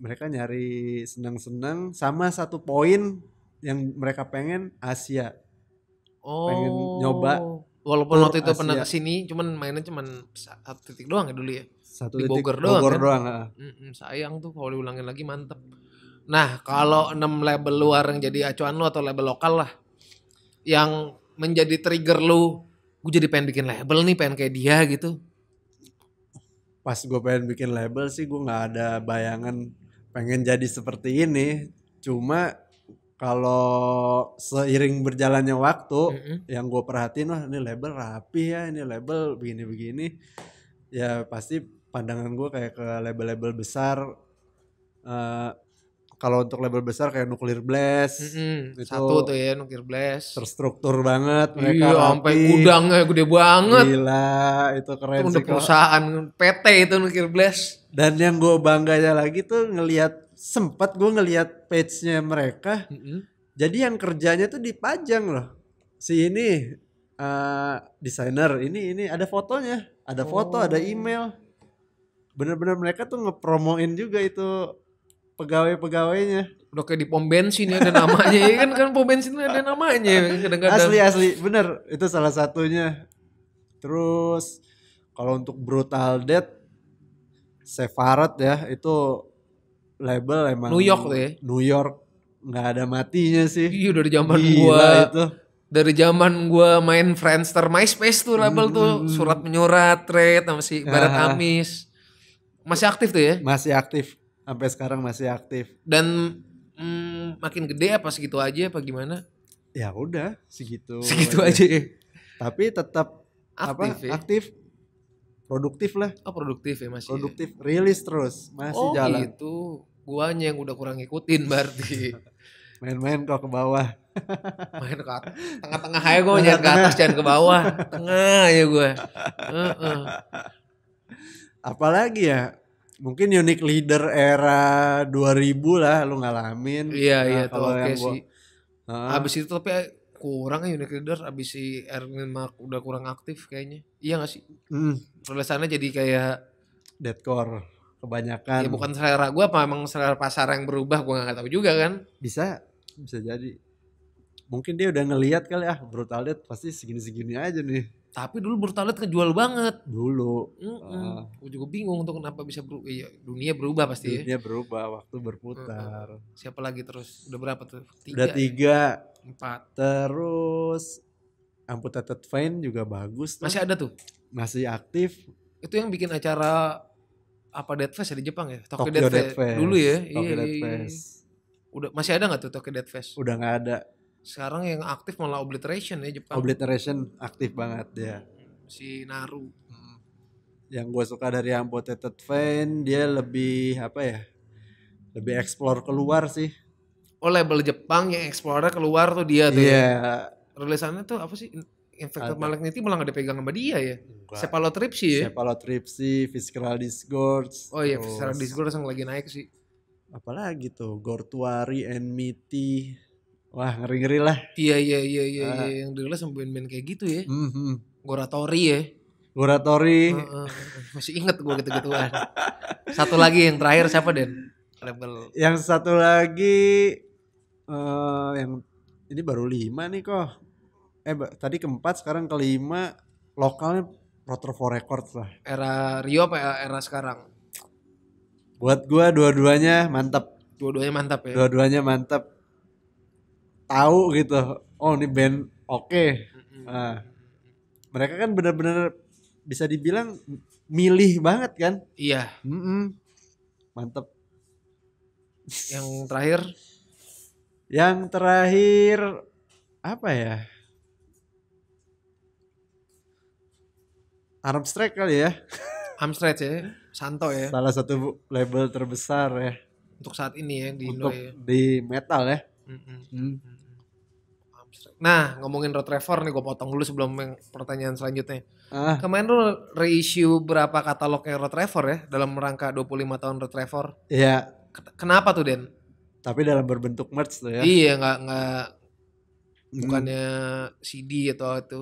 Mereka nyari senang-senang sama satu poin yang mereka pengen Asia. Oh. Pengen nyoba. Walaupun waktu itu Asia. pernah kesini, cuman mainnya cuman satu titik doang ya dulu ya. Satu di Bogor titik, doang. Bogor kan? doang. Mm sayang tuh kalau diulangin lagi mantep. Nah, kalau 6 hmm. label luar yang jadi acuan lu atau label lokal lah yang menjadi trigger lu, gue jadi pengen bikin label nih, pengen kayak dia gitu. Pas gue pengen bikin label sih gue gak ada bayangan pengen jadi seperti ini. Cuma kalau seiring berjalannya waktu mm -hmm. yang gue perhatiin lah ini label rapi ya, ini label begini-begini. Ya pasti pandangan gue kayak ke label-label besar uh, kalau untuk label besar kayak Nuclear Blast mm -hmm. itu satu tuh ya Nuclear Blast terstruktur banget mereka iya, sampai gudangnya gede banget gila itu keren itu sih perusahaan PT itu Nuclear Blast dan yang gue bangganya lagi tuh ngelihat sempat gue ngelihat page-nya mereka mm -hmm. jadi yang kerjanya tuh dipajang loh si ini uh, desainer ini ini ada fotonya ada foto oh. ada email bener-bener mereka tuh ngepromoin juga itu pegawai-pegawainya udah kayak di pom bensin ya ada namanya ya kan kan pom bensin ada namanya kadang-kadang asli asli bener itu salah satunya terus kalau untuk brutal debt Sefarat ya itu label emang New York deh ya New York nggak ada matinya sih iya dari zaman Gila gua itu dari zaman gua main Friendster MySpace tuh label hmm. tuh surat menyurat trade sama si Barat Amis masih aktif tuh ya masih aktif sampai sekarang masih aktif. Dan mm, makin gede apa segitu aja apa gimana? Ya udah segitu. Segitu aja. aja. Ya? Tapi tetap aktif, apa, ya? aktif, produktif lah. Oh produktif ya masih. Ya? Produktif, ya. rilis terus, masih oh, jalan. itu guanya yang udah kurang ikutin berarti. Main-main kok ke bawah. Main ke atas. Tengah-tengah aja gue jangan ke atas, jangan ke bawah. Tengah ya gue. Uh -uh. Apalagi ya mungkin unique leader era 2000 lah lu ngalamin. Iya nah, iya tuh oke okay sih. Uh, abis itu tapi eh, kurang ya unique leader abis si Erwin Mark udah kurang aktif kayaknya. Iya gak sih? Hmm. sana jadi kayak deadcore kebanyakan. Ya bukan selera gue apa emang selera pasar yang berubah gue gak tahu juga kan. Bisa bisa jadi. Mungkin dia udah ngelihat kali ah brutal death pasti segini-segini aja nih tapi dulu brutalet kejual banget dulu. Mm hmm Uh, ah. gue juga bingung tuh kenapa bisa beru iya, dunia berubah pasti dunia ya. Dunia berubah, waktu berputar. Uh, Siapa lagi terus? Udah berapa tuh? Tiga. Udah ya? tiga. Ya? Empat. Terus Amputated Vein juga bagus. Tuh. Masih ada tuh? Masih aktif. Itu yang bikin acara apa Dead Fest ya di Jepang ya? Tokyo, Tokyo Dead, Fest. Dulu ya. Tokyo iya, Dead Fest. Iya. iya, iya. Udah masih ada nggak tuh Tokyo Dead Fest? Udah nggak ada sekarang yang aktif malah Obliteration ya Jepang. Obliteration aktif banget ya. Si Naru. Hmm. Yang gue suka dari Amputated Vein dia lebih apa ya? Lebih explore keluar sih. Oh label Jepang yang explore keluar tuh dia tuh. Yeah. Ya? Iya. Rilisannya tuh apa sih? Infected Ada. Malignity malah gak dipegang sama dia ya. Enggak. Cephalotripsy ya. Cephalotripsy, Visceral Disgorge. Oh iya, Visceral Disgorge yang lagi naik sih. Apalagi tuh, Gortuari and Wah ngeri ngeri lah. Iya iya iya iya, uh. yang dulu sama band-band kayak gitu ya. Mm -hmm. Goratori ya. Goratori. Uh, uh, masih inget gue gitu-gituan. satu lagi yang terakhir siapa Den? Label. Yang satu lagi uh, yang ini baru lima nih kok. Eh tadi keempat sekarang kelima lokalnya rotor for Records lah. Era Rio apa era, ya? era sekarang? Buat gua dua-duanya mantap. Dua-duanya mantap ya. Dua-duanya mantap tahu gitu oh ini band oke okay. nah, mereka kan benar-benar bisa dibilang milih banget kan iya mm -mm. mantep yang terakhir yang terakhir apa ya? Arab strike kali ya. Arm ya, Santo ya. Salah satu label terbesar ya. Untuk saat ini ya di Untuk Indo ya. Di metal ya. Mm -mm. Hmm. Nah, ngomongin road Trevor nih gue potong dulu sebelum pertanyaan selanjutnya. Ah. Kemarin lu reissue berapa katalognya road Trevor ya dalam rangka 25 tahun road Trevor? Iya. Kenapa tuh, Den? Tapi dalam berbentuk merch tuh ya. Iya, nggak nggak hmm. bukannya CD atau itu.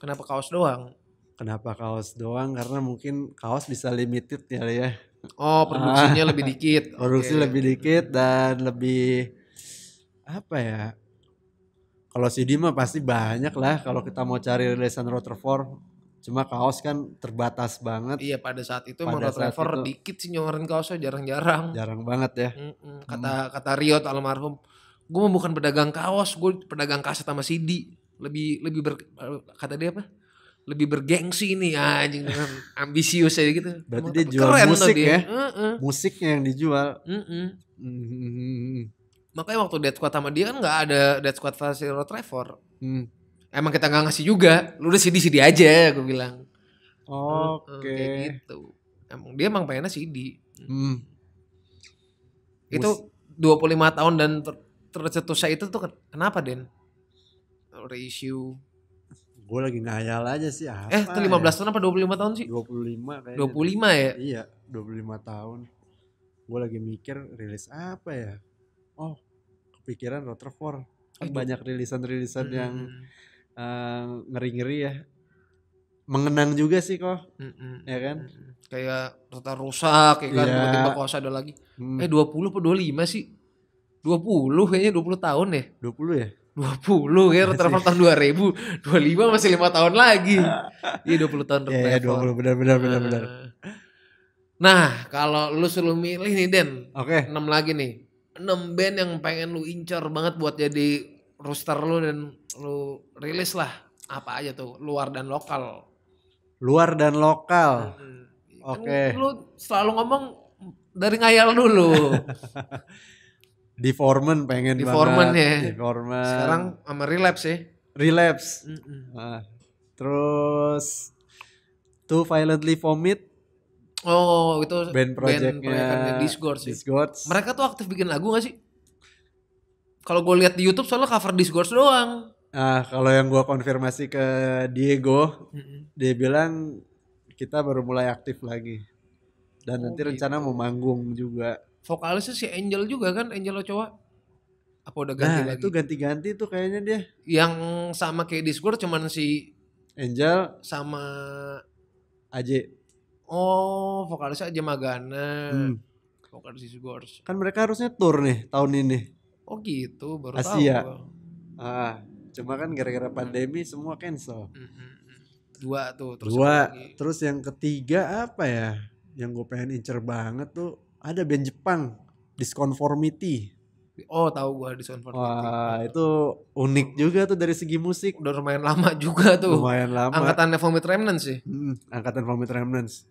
Kenapa kaos doang? Kenapa kaos doang? Karena mungkin kaos bisa limited ya ya. Oh, produksinya ah. lebih dikit. Produksi okay. lebih dikit dan lebih apa ya? Kalau CD mah pasti banyak lah kalau kita mau cari rilisan Rutherford. Cuma kaos kan terbatas banget. Iya pada saat itu pada saat Rutherford itu, dikit sih nyoren kaosnya jarang-jarang. Jarang banget ya. Mm-mm. Hmm. Kata kata Riot almarhum, gue mah bukan pedagang kaos, gue pedagang kaset sama CD. Lebih lebih ber, eh, kata dia apa? lebih bergengsi nih ya, anjing dengan ambisius aja gitu. Berarti Mata, dia jual musik dia. ya? Mm-mm. Musiknya yang dijual. Mm-mm. mm mm Makanya waktu dead squad sama dia kan nggak ada dead squad versi Rod Trevor. Hmm. Emang kita nggak ngasih juga. Lu udah CD-CD aja aku bilang. Oke. Okay. gitu. Emang dia emang pengennya CD. Hmm. Itu puluh lima tahun dan ter tercetusnya itu tuh kenapa Den? Reissue gue lagi ngayal aja sih apa eh itu lima belas ya? tahun apa dua puluh lima tahun sih Dua puluh 25 kayaknya lima ya iya dua puluh lima tahun gue lagi mikir rilis apa ya oh kepikiran Rutherford kan banyak rilisan-rilisan hmm. yang uh, ngeri-ngeri ya mengenang juga sih kok Mm-mm. ya kan hmm. kayak rata rusak ya kan yeah. tiba-tiba yeah. ada lagi mm. eh 20 atau 25 sih 20 kayaknya 20 tahun ya 20 ya 20 ya Rutherford tahun 2000 25 masih 5 tahun lagi iya 20 tahun Rutherford ya, ya 20 benar benar benar benar nah kalau lu suruh milih nih Den oke okay. 6 lagi nih 6 band yang pengen lu incer banget buat jadi roster lu dan lu rilis lah apa aja tuh luar dan lokal luar dan lokal hmm. Kan oke okay. lu selalu ngomong dari ngayal dulu di Foreman pengen di Foreman ya di Foreman sekarang sama relapse ya relapse mm -mm. Nah, terus Too Violently Vomit Oh, oh, oh, itu band projectnya band Discord sih. Discord. Mereka tuh aktif bikin lagu gak sih? Kalau gue lihat di YouTube soalnya cover Discord doang. Ah, kalau yang gue konfirmasi ke Diego, mm-hmm. dia bilang kita baru mulai aktif lagi. Dan oh, nanti gitu. rencana mau manggung juga. Vokalisnya si Angel juga kan, Angel lo coba apa udah ganti nah, lagi? itu ganti-ganti tuh kayaknya dia. Yang sama kayak Discord cuman si Angel sama AJ. Oh, vokalisnya aja Magana. Hmm. Vokalis Gors. Kan mereka harusnya tour nih tahun ini. Oh gitu, baru Asia. tahu. Asia. Ah, cuma kan gara-gara pandemi semua cancel. Hmm. Dua tuh, terus Dua. Lagi. Terus yang ketiga apa ya? Yang gue pengen incer banget tuh ada band Jepang, Disconformity. Oh tahu gue Disconformity. Wah itu unik juga tuh dari segi musik. Udah lumayan lama juga tuh. Lumayan lama. Angkatan Vomit Remnants sih. Hmm, angkatan Vomit Remnants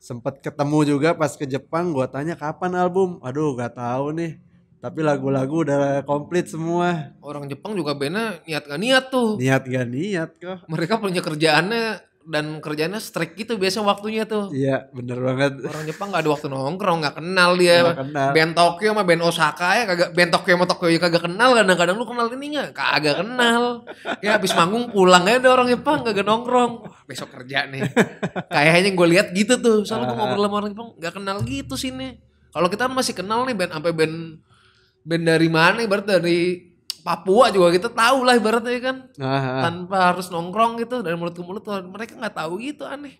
sempet ketemu juga pas ke Jepang gua tanya kapan album aduh gak tahu nih tapi lagu-lagu udah komplit semua orang Jepang juga bener niat gak niat tuh niat gak niat kok mereka punya kerjaannya dan kerjanya strike gitu biasanya waktunya tuh. Iya, bener banget. Orang Jepang nggak ada waktu nongkrong, nggak kenal dia. Gak kenal. Band Tokyo sama band Osaka ya kagak band Tokyo sama Tokyo kagak kenal kadang-kadang lu kenal ini nggak? Kagak kenal. Ya habis manggung pulang aja ada orang Jepang kagak nongkrong. Besok kerja nih. Kayaknya gue lihat gitu tuh. Soalnya gue ngobrol sama orang Jepang nggak kenal gitu sini. Kalau kita kan masih kenal nih band sampai band band dari mana? Berarti dari Papua juga kita tahu lah ibaratnya kan Aha. tanpa harus nongkrong gitu dari mulut ke mulut mereka nggak tahu gitu aneh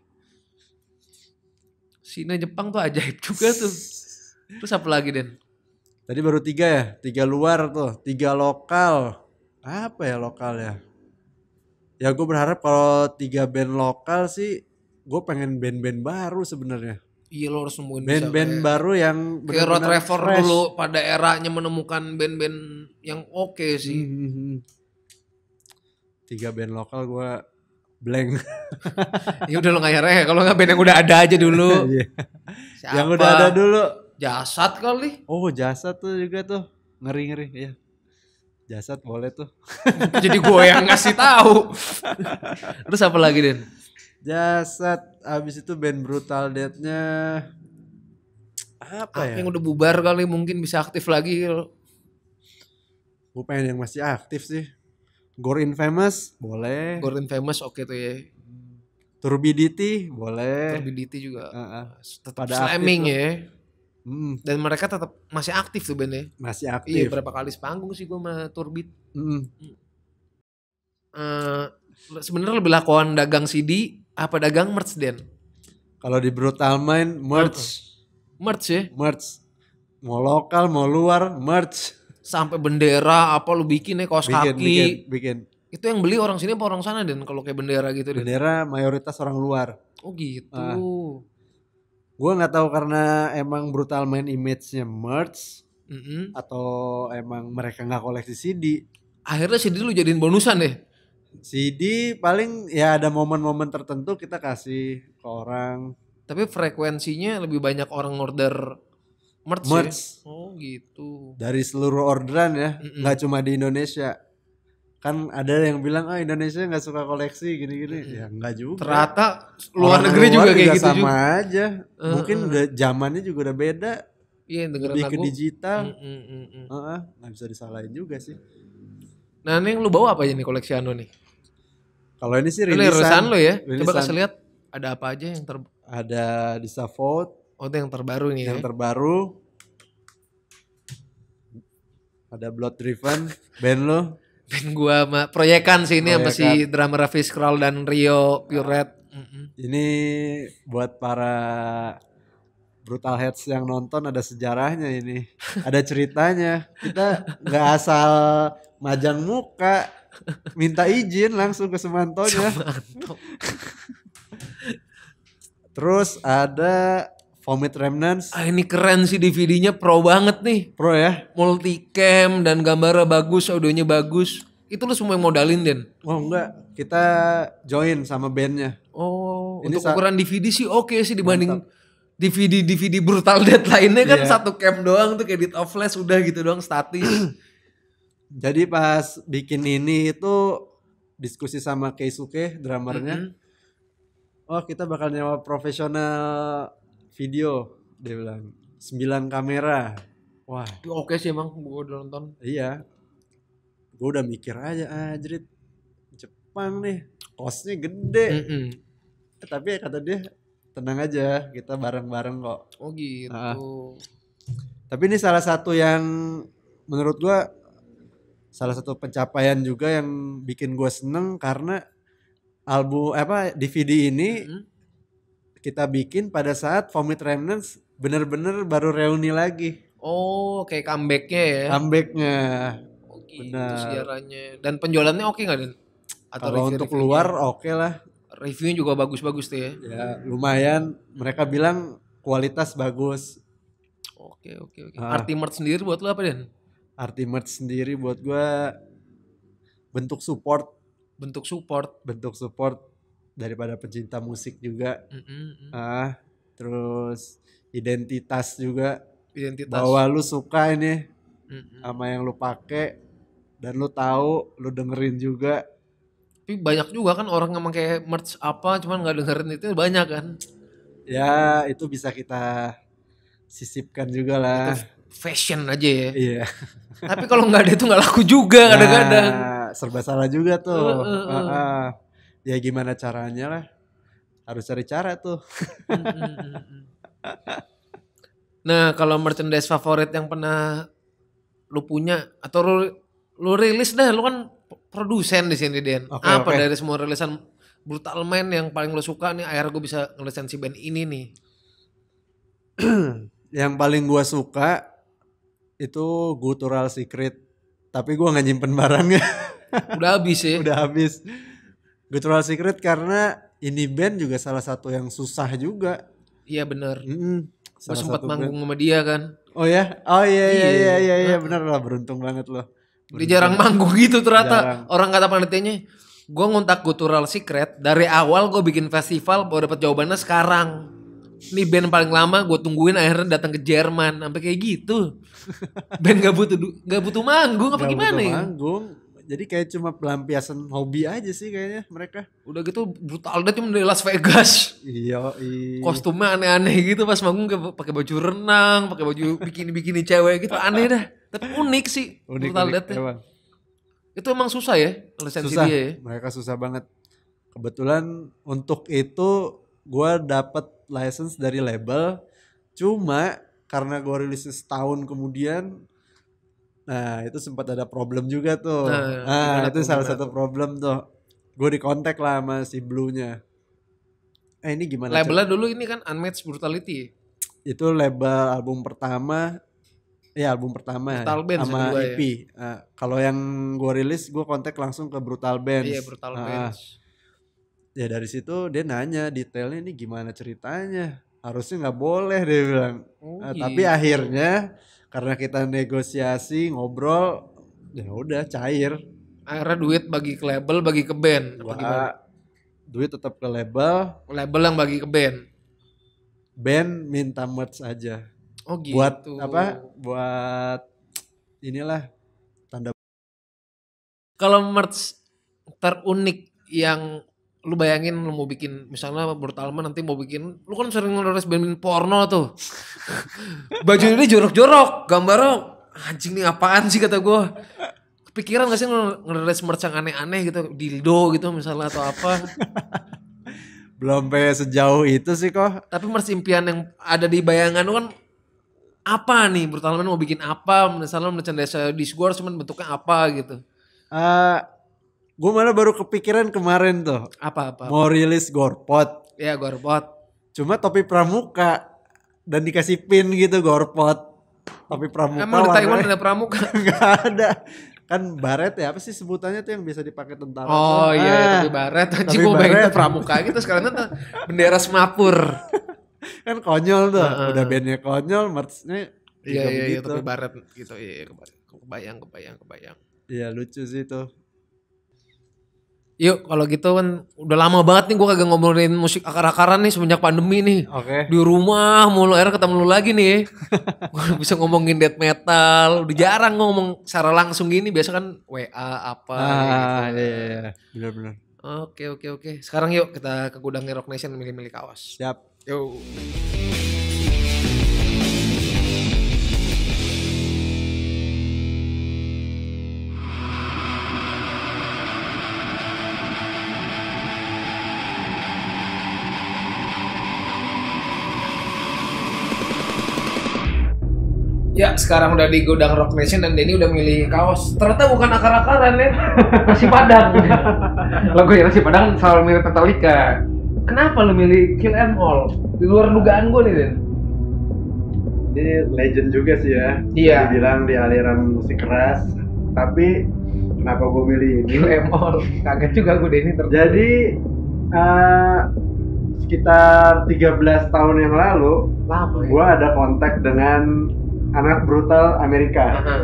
Sina Jepang tuh ajaib juga tuh terus apa lagi Den tadi baru tiga ya tiga luar tuh tiga lokal apa ya lokal ya ya gue berharap kalau tiga band lokal sih gue pengen band-band baru sebenarnya Iya lo harus nemuin band-band baru yang kayak Rod Trevor dulu pada eranya menemukan band-band yang oke okay sih. Mm-hmm. Tiga band lokal gue blank. ya udah lo ngayar ya kalau nggak band yang udah ada aja dulu. Iya. Siapa? Yang udah ada dulu. Jasad kali. Oh jasad tuh juga tuh ngeri ngeri ya. Jasad boleh tuh. Jadi gue yang ngasih tahu. Terus apa lagi Den? Jasad. Habis itu band Brutal deadnya apa, apa ah, ya? Yang udah bubar kali mungkin bisa aktif lagi. Gue pengen yang masih aktif sih. Gore Infamous boleh. Gore Infamous oke okay tuh ya. Turbidity boleh. Turbidity juga. Uh -uh. Tetap Pada slamming ya. Hmm. Dan mereka tetap masih aktif tuh bandnya. Masih iya, aktif. Iya berapa kali sepanggung sih gue sama Turbit. Hmm. Uh, Sebenarnya lebih lakuan dagang CD apa dagang merch Den? Kalau di Brutal Mind merch. Merch ya? Merch. Mau lokal, mau luar, merch. Sampai bendera apa lu bikin ya kaos bikin, kaki. Bikin, bikin. Itu yang beli orang sini apa orang sana Den kalau kayak bendera gitu Den? Bendera mayoritas orang luar. Oh gitu. Uh, ah. gue nggak tahu karena emang Brutal Mind image-nya merch mm -hmm. atau emang mereka gak koleksi CD. Akhirnya CD lu jadiin bonusan deh. Ya? CD paling ya ada momen-momen tertentu kita kasih ke orang. Tapi frekuensinya lebih banyak orang order merch. Ya? merch. Ya? Oh gitu. Dari seluruh orderan ya, nggak mm -mm. cuma di Indonesia. Kan ada yang bilang ah oh, Indonesia nggak suka koleksi gini-gini. Mm -hmm. Ya enggak juga. Ternyata luar orang negeri luar juga, kayak gitu sama juga. aja. Uh, Mungkin udah zamannya juga udah beda. Iya, dengerin Lebih ke digital. Mm -mm, Uh, uh, gak bisa disalahin juga sih Nah, yang lu bawa apa aja nih koleksi Anu nih? Kalau ini sih rilisan. Ini rilisan lu ya. Rilisan. Coba kasih lihat ada apa aja yang ter ada di Savot. Oh, itu yang terbaru nih. Yang ya? terbaru. Ada Blood Driven, band lo. band gua sama proyekan sih ini sama si drama Raffi Skrull dan Rio Pure Red. Ah. Ini buat para brutal heads yang nonton ada sejarahnya ini, ada ceritanya. Kita nggak asal majang muka minta izin langsung ke semantonya terus ada Vomit Remnants. Ah, ini keren sih DVD-nya pro banget nih. Pro ya. Multicam dan gambarnya bagus, audionya bagus. Itu lu semua yang modalin Den? Oh enggak, kita join sama bandnya. Oh, ini untuk ukuran DVD sih oke okay sih dibanding mantap. DVD DVD brutal dead lainnya kan yeah. satu cam doang tuh kayak Death of Flash udah gitu doang statis. Jadi pas bikin ini itu diskusi sama Keisuke dramernya. Mm -hmm. Oh, kita bakal nyawa profesional video dia bilang. sembilan kamera. Wah. Itu oke okay sih emang gue udah nonton. Iya. gue udah mikir aja ajrit Jepang nih, kosnya gede. Mm Tapi ya kata dia tenang aja, kita bareng-bareng kok. Oh gitu. Uh, tapi ini salah satu yang menurut gue salah satu pencapaian juga yang bikin gue seneng karena album apa DVD ini mm-hmm. kita bikin pada saat Vomit Remnants bener-bener baru reuni lagi. Oh, kayak comebacknya ya? Comebacknya. Oh, gitu Benar. Siarannya. Dan penjualannya oke okay gak Atau Kalau untuk keluar oke okay lah. Reviewnya juga bagus-bagus tuh ya? Ya lumayan. Mereka bilang kualitas bagus. Oke oke oke. Ah. Arti merch sendiri buat lo apa Den? arti merch sendiri buat gue bentuk support bentuk support bentuk support daripada pecinta musik juga mm hmm ah terus identitas juga identitas bahwa lu suka ini mm hmm sama yang lu pake dan lu tahu lu dengerin juga tapi banyak juga kan orang yang pakai merch apa cuman nggak dengerin itu banyak kan ya itu bisa kita sisipkan juga lah fashion aja ya. Iya. Tapi kalau nggak ada itu nggak laku juga ya, kadang-kadang. Nah, serba salah juga tuh. Uh, uh, uh. Uh, uh. Ya gimana caranya lah. Harus cari cara tuh. Hmm, hmm, hmm, nah kalau merchandise favorit yang pernah lu punya atau lu, lu rilis dah lu kan produsen di sini Den. Okay, Apa okay. dari semua rilisan Brutal Man yang paling lu suka nih akhirnya gue bisa ngelisensi band ini nih. yang paling gue suka itu gutural secret tapi gue nggak nyimpen barangnya udah habis ya udah habis gutural secret karena ini band juga salah satu yang susah juga iya benar mm -hmm. sempat manggung band. sama dia kan oh ya oh iya iya iya iya, iya, iya bener lah beruntung banget loh beruntung. dia jarang manggung gitu ternyata jarang. orang kata panitianya gue ngontak gutural secret dari awal gue bikin festival baru dapat jawabannya sekarang ini band paling lama gue tungguin akhirnya datang ke Jerman sampai kayak gitu band gak butuh gak butuh manggung apa gak gimana butuh ya? manggung jadi kayak cuma pelampiasan hobi aja sih kayaknya mereka udah gitu brutal deh cuma dari Las Vegas iya kostumnya aneh-aneh gitu pas manggung pakai baju renang pakai baju bikini bikini cewek gitu aneh dah tapi unik sih unik, brutal unik, ya. emang. itu emang susah ya lisensi susah. dia ya mereka susah banget kebetulan untuk itu gue dapet license dari label cuma karena gue rilis setahun kemudian nah itu sempat ada problem juga tuh nah, nah itu salah satu problem tuh gue dikontak lah sama si Blue nya eh ini gimana labelnya dulu ini kan Unmatched Brutality itu label album pertama ya album pertama ya, Brutal Bands sama EP ya. nah, kalau yang gue rilis gue kontak langsung ke Brutal iya, Bands iya Brutal band ah, ah. Bands ya dari situ dia nanya detailnya ini gimana ceritanya harusnya nggak boleh dia bilang oh, nah, tapi gitu. akhirnya karena kita negosiasi ngobrol ya udah cair akhirnya duit bagi ke label bagi ke band Wah, duit tetap ke label label yang bagi ke band band minta merch aja oh gitu buat apa buat inilah tanda kalau merch terunik yang lu bayangin lu mau bikin misalnya menurut nanti mau bikin lu kan sering ngeres bermin porno tuh baju ini jorok-jorok gambarnya anjing nih apaan sih kata gue kepikiran gak sih ngeres merch aneh-aneh gitu dildo gitu misalnya atau apa belum pe sejauh itu sih kok tapi merch impian yang ada di bayangan lu kan apa nih menurut mau bikin apa misalnya merchandise cuman bentuknya apa gitu eh, Gue malah baru kepikiran kemarin tuh. Apa apa? Mau rilis gorpot. Iya gorpot. Cuma topi pramuka dan dikasih pin gitu gorpot. Topi pramuka. Emang di Taiwan ada pramuka? Enggak ada kan baret ya apa sih sebutannya tuh yang bisa dipakai tentara oh tuh. Iya, iya ah, tapi baret tapi gue bayangin pramuka gitu sekarang itu bendera semapur kan konyol tuh uh, -huh. udah bandnya konyol merchnya iya iya, iya gitu. tapi baret gitu iya kebayang kebayang kebayang iya lucu sih tuh Yuk kalau gitu kan udah lama banget nih gue kagak ngobrolin musik akar-akaran nih semenjak pandemi nih. Oke. Okay. Di rumah mulu akhirnya ketemu lu lagi nih. gue bisa ngomongin death metal. Udah jarang gue ngomong secara langsung gini. Biasa kan WA apa ah, ya gitu. Iya, iya. Bener-bener. Iya. Oke oke oke. Sekarang yuk kita ke gudangnya Rock Nation milih-milih kaos. Siap. Yuk. Ya, sekarang udah di gudang Rock Nation dan Denny udah milih kaos. Ternyata bukan akar-akaran ya, nasi padang. Lo ya nasi padang selalu milih Metallica. Kenapa lo milih Kill Em All? Di luar dugaan gue nih, Den. Ini legend juga sih ya. Iya. Dibilang di aliran musik keras, tapi kenapa gue milih ini? Kill Em All. Kaget juga gue Denny ternyata. Jadi uh, sekitar 13 tahun yang lalu, ya? gue ada kontak dengan anak brutal Amerika. Uh-huh.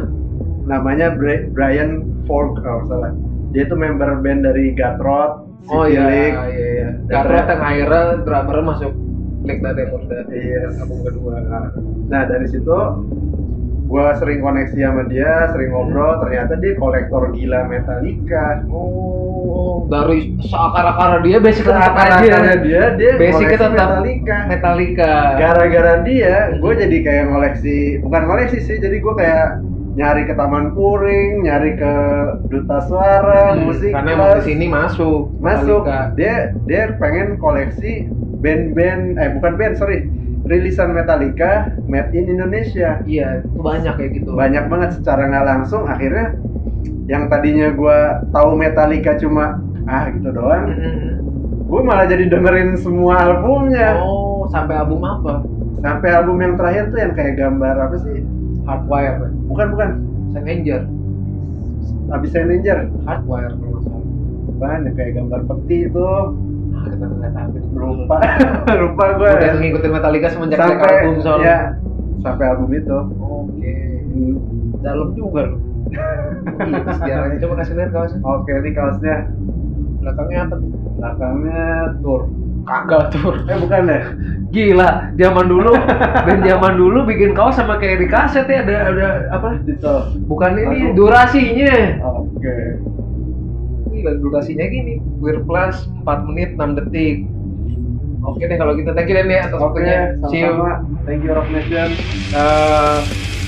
Namanya Brian Ford kalau salah. Dia itu member band dari Gatrot, Oh iya, iya, iya. Gatrot yang akhirnya drummer masuk Black Data Murda. Iya. Yes. Album kedua. Nah dari situ gue sering koneksi sama dia sering ngobrol hmm. ternyata dia kolektor gila Metallica oh baru seakar-akar dia basic apa aja dia dia, dia basic tetap Metallica Metallica gara-gara dia hmm. gue jadi kayak koleksi bukan koleksi sih jadi gue kayak nyari ke Taman Puring, nyari ke Duta Suara, hmm, musik karena emang ke sini masuk. Masuk. Dia dia pengen koleksi band-band eh bukan band sorry rilisan Metallica made in Indonesia. Iya, banyak kayak gitu. Banyak banget secara nggak langsung akhirnya yang tadinya gue tahu Metallica cuma ah gitu doang. Mm-hmm. Gue malah jadi dengerin semua albumnya. Oh, sampai album apa? Sampai album yang terakhir tuh yang kayak gambar apa sih? Hardwire. Kan? Bukan, bukan. Avenger. Abis Avenger. Hardwire kalau Banyak ya, kayak gambar peti itu lupa lupa gue udah ngikutin Metallica semenjak sampai, album soal ya, sampai album itu oke okay. Hmm. dalam juga loh iya, sejarahnya coba kasih lihat kaosnya oke okay, ini kaosnya belakangnya apa belakangnya tour kagak tour eh bukan deh ya? gila zaman dulu dan zaman dulu bikin kaos sama kayak di kaset ya ada ada apa bukan ini durasinya oke okay gini lah durasinya gini Weird Plus 4 menit 6 detik Oke okay deh kalau gitu, thank you deh nih atas waktunya. Sama See you. Thank you Rock Nation. Uh,